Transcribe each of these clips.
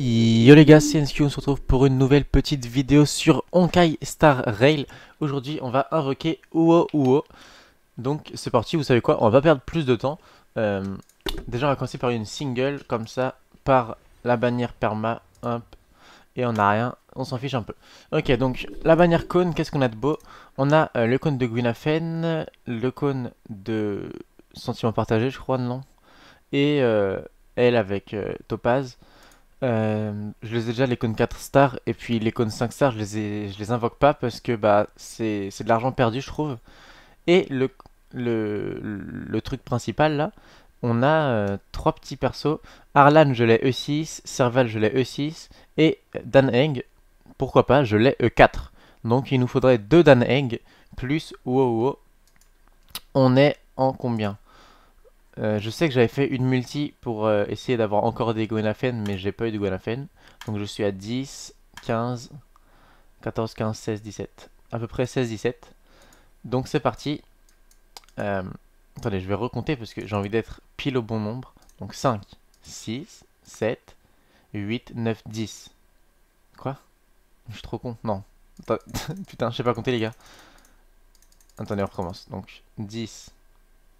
Yo les gars, c'est NSQ, on se retrouve pour une nouvelle petite vidéo sur Honkai Star Rail. Aujourd'hui, on va invoquer Uo Uo. Donc c'est parti, vous savez quoi, on va perdre plus de temps. Euh, déjà, on va commencer par une single, comme ça, par la bannière perma, et on a rien, on s'en fiche un peu. Ok, donc la bannière cône, qu'est-ce qu'on a de beau On a euh, le cône de Gwynafen, le cône de Sentiment Partagé, je crois, non Et euh, elle avec Topaz. Euh, je les ai déjà, les 4 stars, et puis les 5 stars, je les, je les invoque pas parce que bah, c'est de l'argent perdu, je trouve. Et le, le, le truc principal là, on a euh, trois petits persos. Arlan, je l'ai E6, Serval, je l'ai E6, et Dan Heng, pourquoi pas, je l'ai E4. Donc il nous faudrait deux Dan plus ouah wow. On est en combien euh, je sais que j'avais fait une multi pour euh, essayer d'avoir encore des Gonafen, mais j'ai pas eu de Gonafen. Donc je suis à 10, 15, 14, 15, 16, 17. À peu près 16, 17. Donc c'est parti. Euh, attendez, je vais recompter parce que j'ai envie d'être pile au bon nombre. Donc 5, 6, 7, 8, 9, 10. Quoi Je suis trop con. Non. putain, je sais pas compter les gars. Attendez, on recommence. Donc 10,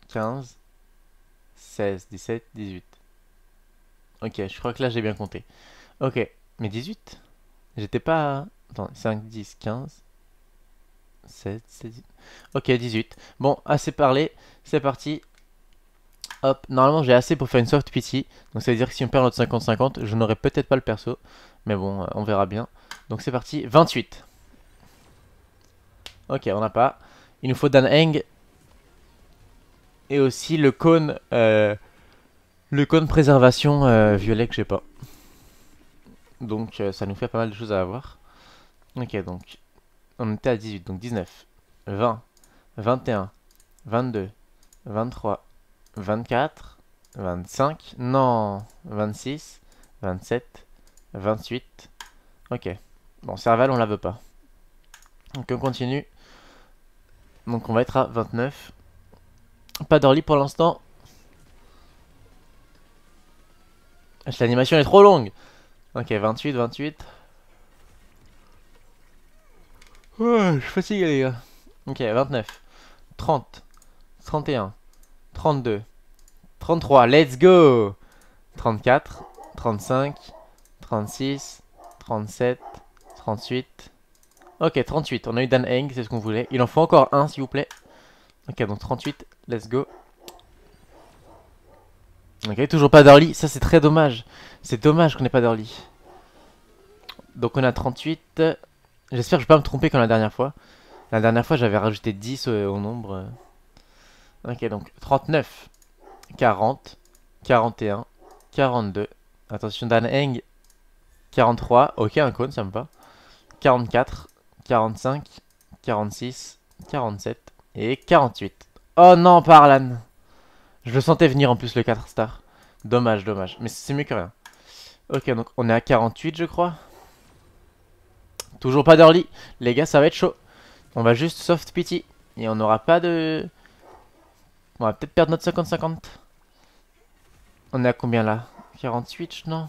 15, 16, 17, 18. Ok, je crois que là j'ai bien compté. Ok, mais 18 J'étais pas... Attends, 5, 10, 15... 16, Ok, 18. Bon, assez parlé, c'est parti. Hop, normalement j'ai assez pour faire une soft pity. Donc ça veut dire que si on perd notre 50-50, je n'aurai peut-être pas le perso. Mais bon, euh, on verra bien. Donc c'est parti, 28. Ok, on n'a pas. Il nous faut Dan Heng et aussi le cône, euh, le cône préservation euh, violet que j'ai pas. Donc euh, ça nous fait pas mal de choses à avoir. Ok, donc on était à 18, donc 19, 20, 21, 22, 23, 24, 25, non, 26, 27, 28. Ok. Bon, Serval, on la veut pas. Donc on continue. Donc on va être à 29. Pas d'Orly pour l'instant. Ah, l'animation est trop longue. Ok, 28, 28. Oh, je suis fatigué, les gars. Ok, 29, 30, 31, 32, 33, let's go 34, 35, 36, 37, 38. Ok, 38, on a eu Dan Heng, c'est ce qu'on voulait. Il en faut encore un, s'il vous plaît. Ok, donc 38, let's go. Ok, toujours pas d'early. Ça, c'est très dommage. C'est dommage qu'on ait pas d'early. Donc on a 38. J'espère que je vais pas me tromper comme la dernière fois. La dernière fois, j'avais rajouté 10 euh, au, nombre. Ok, donc 39, 40, 41, 42. Attention, Dan Heng. 43. Ok, un cône, ça me va. 44, 45, 46, 47, et 48. Oh non, Parlan Je le sentais venir en plus le 4 star. Dommage, dommage. Mais c'est mieux que rien. Ok, donc on est à 48, je crois. Toujours pas d'early. Les gars, ça va être chaud. On va juste soft pity. Et on n'aura pas de... On va peut-être perdre notre 50-50. On est à combien là 48, non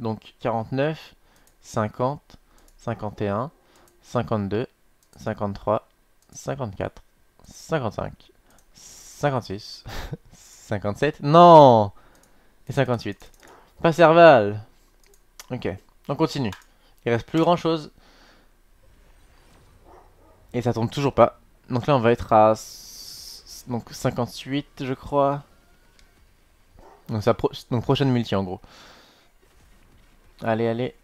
Donc 49, 50, 51, 52, 53, 54, 55, 56, 57, non Et 58. Pas serval Ok, on continue. Il reste plus grand chose. Et ça tombe toujours pas. Donc là on va être à donc 58 je crois. Donc, ça donc prochaine multi en gros. Allez, allez.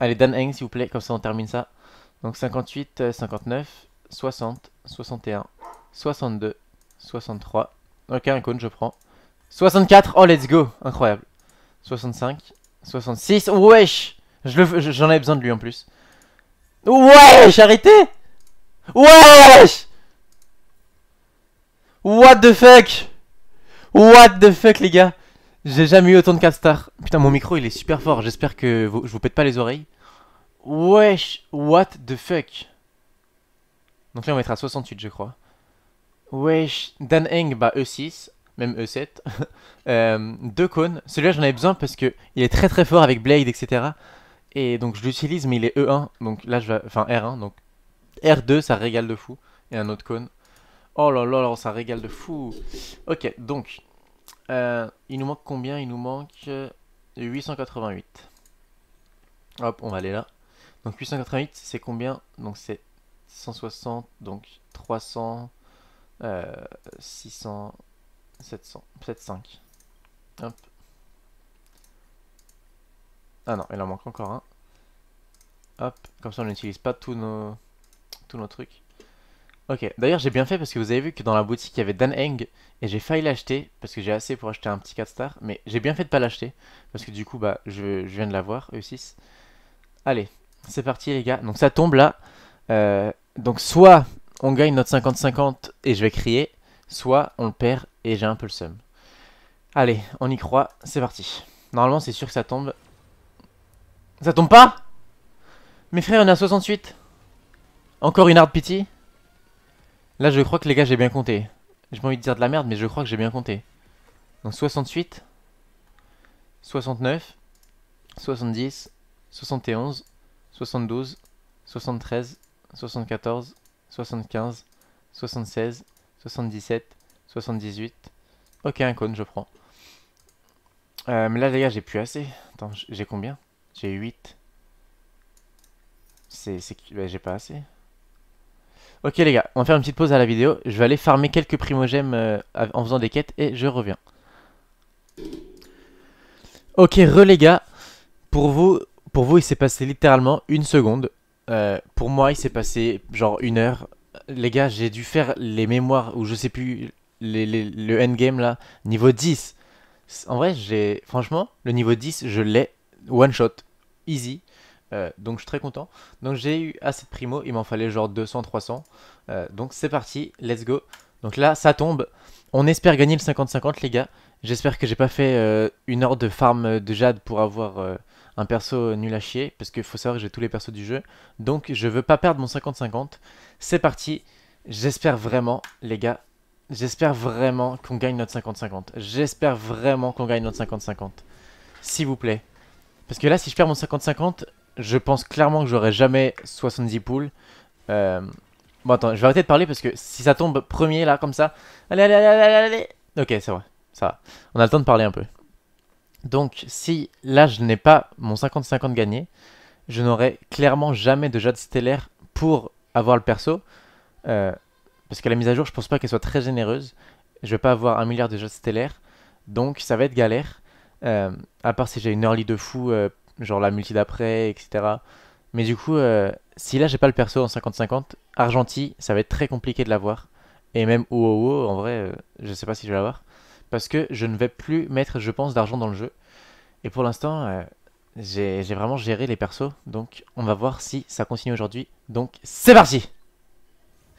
Allez, Dan Heng s'il vous plaît, comme ça on termine ça. Donc 58, 59. Euh, 60, 61, 62, 63. Ok, un cône, je prends. 64, oh let's go, incroyable. 65, 66, wesh J'en avais besoin de lui en plus. Wesh, arrêtez Wesh What the fuck What the fuck les gars J'ai jamais eu autant de 4 stars. Putain, mon micro il est super fort, j'espère que je vous pète pas les oreilles. Wesh, what the fuck donc là, on à 68, je crois. Wesh. Dan Heng, bah E6, même E7. deux cônes. Celui-là, j'en avais besoin parce que il est très très fort avec Blade, etc. Et donc je l'utilise, mais il est E1. Donc là, je vais... Enfin, R1. Donc R2, ça régale de fou. Et un autre cône. Oh là là, là ça régale de fou. Ok, donc. Euh, il nous manque combien Il nous manque 888. Euh, Hop, on va aller là. Donc 888, c'est combien Donc c'est 160, donc 300, 600, 700, 75. Hop. Ah non, il en manque encore un. Hop, comme ça on n'utilise pas tous nos, tous nos trucs. Ok, d'ailleurs j'ai bien fait parce que vous avez vu que dans la boutique il y avait Dan Heng et j'ai failli l'acheter parce que j'ai assez pour acheter un petit 4 star, mais j'ai bien fait de pas l'acheter parce que du coup bah je, viens de l'avoir, E6. Allez, c'est parti les gars, donc ça tombe là. Euh, donc soit on gagne notre 50-50 et je vais crier, soit on le perd et j'ai un peu le seum. Allez, on y croit, c'est parti. Normalement c'est sûr que ça tombe. Ça tombe pas Mes frères, on a 68 Encore une hard pity Là je crois que les gars j'ai bien compté. J'ai pas envie de dire de la merde mais je crois que j'ai bien compté. Donc 68, 69, 70, 71, 72, 73, 74, 75, 76, 77, 78. Ok, un cône, je prends. Euh, mais là, les gars, j'ai plus assez. Attends, j'ai combien J'ai 8. C'est... j'ai pas assez. Ok, les gars, on va faire une petite pause à la vidéo. Je vais aller farmer quelques primogèmes euh, en faisant des quêtes et je reviens. Ok, re les gars. Pour vous, pour vous il s'est passé littéralement une seconde. Euh, pour moi, il s'est passé genre une heure. Les gars, j'ai dû faire les mémoires ou je sais plus les, le endgame là, niveau 10. En vrai, j'ai franchement le niveau 10, je l'ai one shot, easy. Euh, donc je suis très content. Donc j'ai eu assez de primo, il m'en fallait genre 200, 300. Euh, donc c'est parti, let's go. Donc là, ça tombe. On espère gagner le 50-50 les gars. J'espère que j'ai pas fait une heure de farm de jade pour avoir un perso nul à chier, parce qu'il faut savoir que j'ai tous les persos du jeu. Donc je veux pas perdre mon 50-50. C'est parti. J'espère vraiment, les gars, j'espère vraiment qu'on gagne notre 50-50. J'espère vraiment qu'on gagne notre 50-50. S'il vous plaît. Parce que là, si je perds mon 50-50, je pense clairement que j'aurai jamais 70 poules. Euh, bon, attends, je vais arrêter de parler parce que si ça tombe premier, là, comme ça... Allez, allez, allez, allez, allez Ok, c'est vrai, ça va. On a le temps de parler un peu. Donc si là je n'ai pas mon 50-50 gagné, je n'aurai clairement jamais de jade stellaire pour avoir le perso. Euh, parce que la mise à jour, je pense pas qu'elle soit très généreuse. Je vais pas avoir un milliard de jade stellaire Donc ça va être galère. Euh, à part si j'ai une early de fou, euh, genre la multi d'après, etc. Mais du coup, si là j'ai pas le perso en 50-50, Argenti, ça va être très compliqué de l'avoir. Et même OOO, en vrai, je sais pas si je vais l'avoir parce que je ne vais plus mettre, je pense, d'argent dans le jeu. Et pour l'instant, euh, j'ai vraiment géré les persos, donc on va voir si ça continue aujourd'hui. Donc c'est parti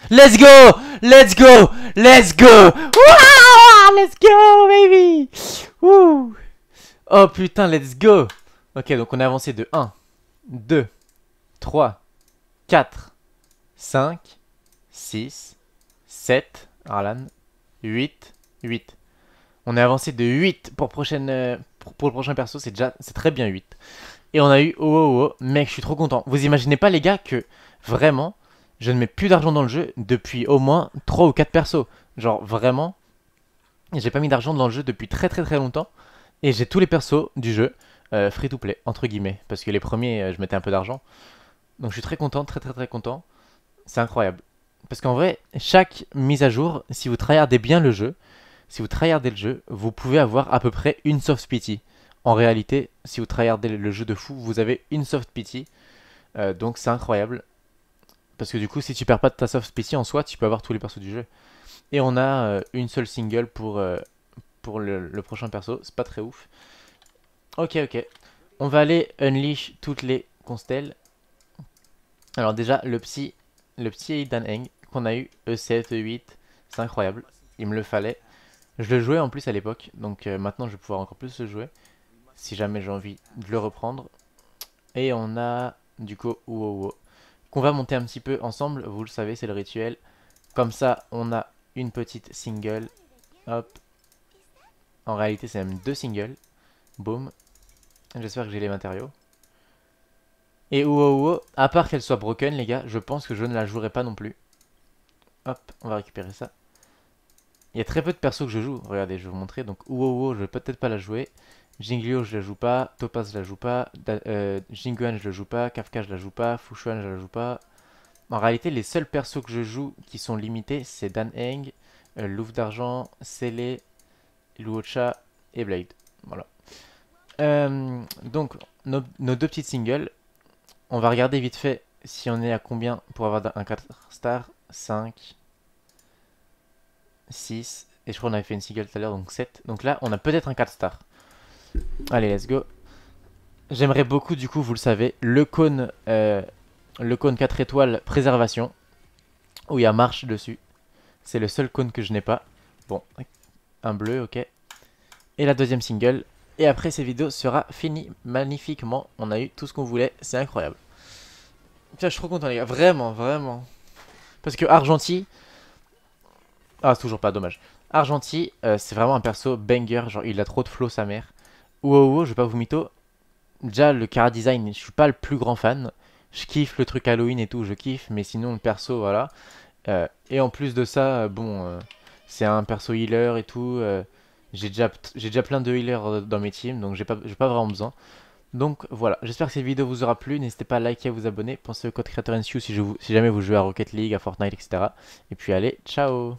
Let's go Let's go Let's go wow Let's go, baby Ouh Oh putain, let's go Ok, donc on a avancé de 1, 2, 3, 4, 5, 6, 7, Arlan, 8, 8. On est avancé de 8 pour, prochaine, euh, pour, le prochain perso, c'est déjà c'est très bien 8. Et on a eu oh oh oh, mec, je suis trop content. Vous imaginez pas les gars que vraiment, je ne mets plus d'argent dans le jeu depuis au moins 3 ou 4 persos. Genre vraiment, j'ai pas mis d'argent dans le jeu depuis très très très longtemps. Et j'ai tous les persos du jeu euh, free to play, entre guillemets. Parce que les premiers, euh, je mettais un peu d'argent. Donc je suis très content, très très très content. C'est incroyable. Parce qu'en vrai, chaque mise à jour, si vous tryhardez bien le jeu, si vous tryhardez le jeu, vous pouvez avoir à peu près une soft pity. En réalité, si vous tryhardez le jeu de fou, vous avez une soft pity. Euh, donc c'est incroyable. Parce que du coup, si tu perds pas ta soft pity en soi, tu peux avoir tous les persos du jeu. Et on a euh, une seule single pour, euh, pour le, prochain perso. C'est pas très ouf. Ok, ok. On va aller unleash toutes les constelles. Alors déjà, le psy, le psy Dan Heng qu'on a eu, E7, E8, c'est incroyable. Il me le fallait. Je le jouais en plus à l'époque, donc euh, maintenant je vais pouvoir encore plus le jouer. Si jamais j'ai envie de le reprendre. Et on a du coup Uowo. Qu'on va monter un petit peu ensemble, vous le savez, c'est le rituel. Comme ça, on a une petite single. Hop. En réalité, c'est même deux singles. Boom. J'espère que j'ai les matériaux. Et Uowo, à part qu'elle soit broken, les gars, je pense que je ne la jouerai pas non plus. Hop, on va récupérer ça. Il y a très peu de persos que je joue. Regardez, je vais vous montrer. Donc, Uowo, je vais peut-être pas la jouer. Jinglio, je la joue pas. Topaz, je la joue pas. Da euh, je la joue pas. Kafka, je la joue pas. Fushuan, je la joue pas. En réalité, les seuls persos que je joue qui sont limités, c'est Dan Heng, euh, Louvre d'Argent, Sele, Luocha et Blade. Voilà. Euh, donc, nos, deux petites singles. On va regarder vite fait si on est à combien pour avoir un 4 star. 5, 6, et je crois qu'on avait fait une single tout à l'heure, donc 7. Donc là, on a peut-être un 4 star. Allez, let's go. J'aimerais beaucoup, du coup, vous le savez, le cône, euh, le cône 4 étoiles préservation, où il y a marche dessus. C'est le seul cône que je n'ai pas. Bon, un bleu, ok. Et la deuxième single. Et après, cette vidéo sera finie magnifiquement. On a eu tout ce qu'on voulait, c'est incroyable. Tiens, je suis trop content, les gars. Vraiment, vraiment. Parce que Argenti, ah, toujours pas, dommage. Argenti, euh, c'est vraiment un perso banger, genre il a trop de flow sa mère. Ou wow, je vais pas vous mytho. Déjà, le cara design, je suis pas le plus grand fan. Je kiffe le truc Halloween et tout, je kiffe, mais sinon le perso, voilà. Euh, et en plus de ça, euh, bon, c'est un perso healer et tout. j'ai déjà, déjà, plein de healers dans mes teams, donc j'ai pas, pas vraiment besoin. Donc voilà, j'espère que cette vidéo vous aura plu. N'hésitez pas à liker, à vous abonner. Pensez au code CreatorNSU si, si jamais vous jouez à Rocket League, à Fortnite, etc. Et puis allez, ciao